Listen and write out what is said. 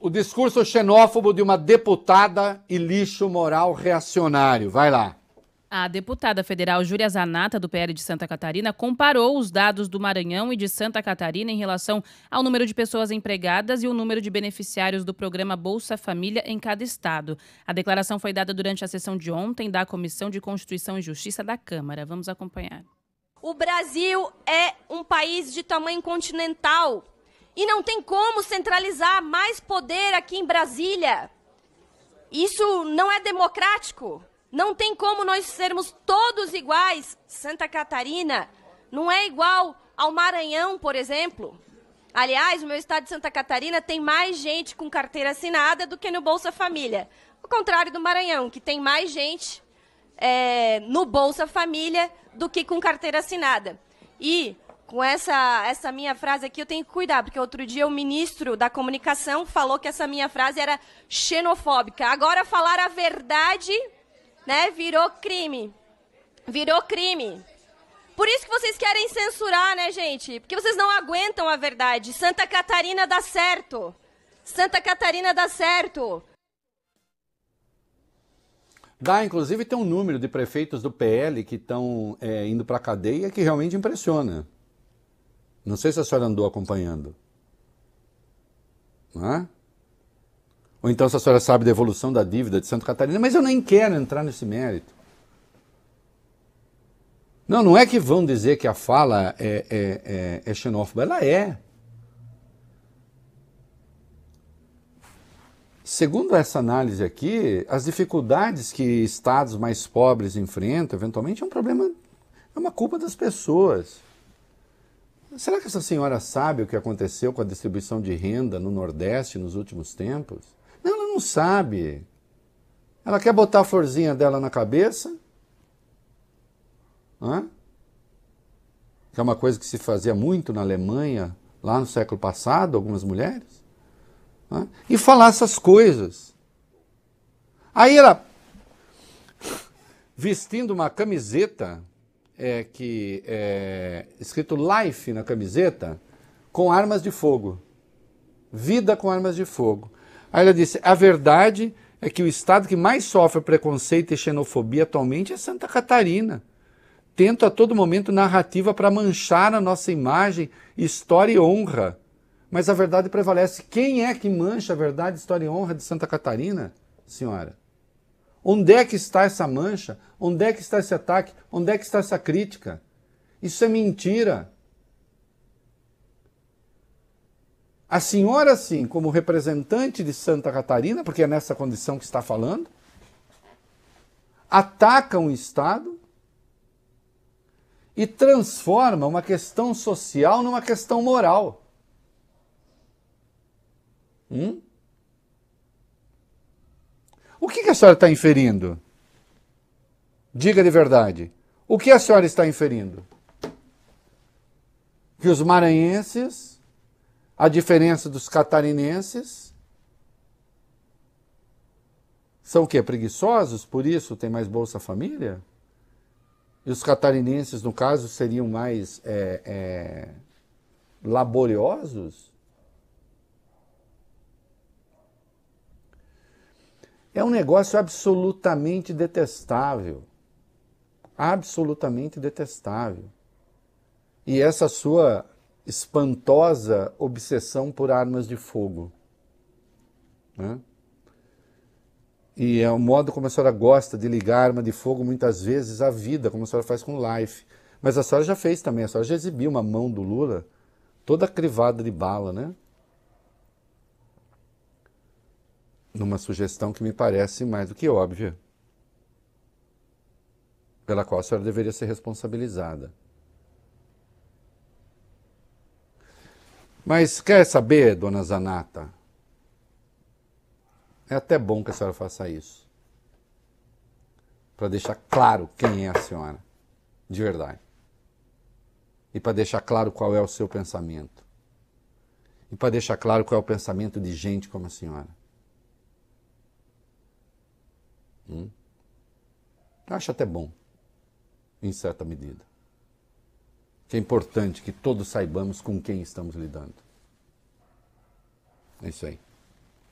O discurso xenófobo de uma deputada e lixo moral reacionário. Vai lá. A deputada federal Júlia Zanata, do PL de Santa Catarina, comparou os dados do Maranhão e de Santa Catarina em relação ao número de pessoas empregadas e o número de beneficiários do programa Bolsa Família em cada estado. A declaração foi dada durante a sessão de ontem da Comissão de Constituição e Justiça da Câmara. Vamos acompanhar. O Brasil é um país de tamanho continental e não tem como centralizar mais poder aqui em Brasília. Isso não é democrático. Não tem como nós sermos todos iguais. Santa Catarina não é igual ao Maranhão, por exemplo. Aliás, o meu estado de Santa Catarina tem mais gente com carteira assinada do que no Bolsa Família. Ao contrário do Maranhão, que tem mais gente é, no Bolsa Família do que com carteira assinada. E com essa, essa minha frase aqui, eu tenho que cuidar, porque outro dia o ministro da comunicação falou que essa minha frase era xenofóbica. Agora falar a verdade, né, virou crime. Virou crime. Por isso que vocês querem censurar, né, gente? Porque vocês não aguentam a verdade. Santa Catarina dá certo. Santa Catarina dá certo. Dá, inclusive, tem um número de prefeitos do PL que estão é, indo para a cadeia que realmente impressiona. Não sei se a senhora andou acompanhando. Não é? Ou então se a senhora sabe da evolução da dívida de Santa Catarina, mas eu nem quero entrar nesse mérito. Não, não é que vão dizer que a fala é, é, é, é xenófoba, ela é. Segundo essa análise aqui, as dificuldades que estados mais pobres enfrentam, eventualmente, é um problema, é uma culpa das pessoas. Será que essa senhora sabe o que aconteceu com a distribuição de renda no Nordeste nos últimos tempos? Não, ela não sabe. Ela quer botar a florzinha dela na cabeça? Hã? Que é uma coisa que se fazia muito na Alemanha, lá no século passado, algumas mulheres. Hã? E falar essas coisas. Aí ela, vestindo uma camiseta é, que é, escrito Life na camiseta com armas de fogo. Vida com armas de fogo. Aí ela disse: a verdade é que o estado que mais sofre preconceito e xenofobia atualmente é Santa Catarina. Tento a todo momento narrativa para manchar a nossa imagem, história e honra. Mas a verdade prevalece. Quem é que mancha a verdade, história e honra de Santa Catarina, senhora? Onde é que está essa mancha? Onde é que está esse ataque? Onde é que está essa crítica? Isso é mentira. A senhora, sim, como representante de Santa Catarina, porque é nessa condição que está falando, ataca um Estado e transforma uma questão social numa questão moral. Hum? que a senhora está inferindo? Diga de verdade. O que a senhora está inferindo? Que os maranhenses, a diferença dos catarinenses, são o quê? Preguiçosos, por isso tem mais Bolsa Família? E os catarinenses, no caso, seriam mais é, é, laboriosos? É um negócio absolutamente detestável. Absolutamente detestável. E essa sua espantosa obsessão por armas de fogo. Né? E é o modo como a senhora gosta de ligar arma de fogo muitas vezes à vida, como a senhora faz com life. Mas a senhora já fez também, a senhora já exibiu uma mão do Lula toda crivada de bala, né? numa sugestão que me parece mais do que óbvia, pela qual a senhora deveria ser responsabilizada. Mas quer saber, dona Zanata? É até bom que a senhora faça isso. Para deixar claro quem é a senhora, de verdade. E para deixar claro qual é o seu pensamento. E para deixar claro qual é o pensamento de gente como a senhora. Hum? Acho até bom, em certa medida. Que é importante que todos saibamos com quem estamos lidando. É isso aí.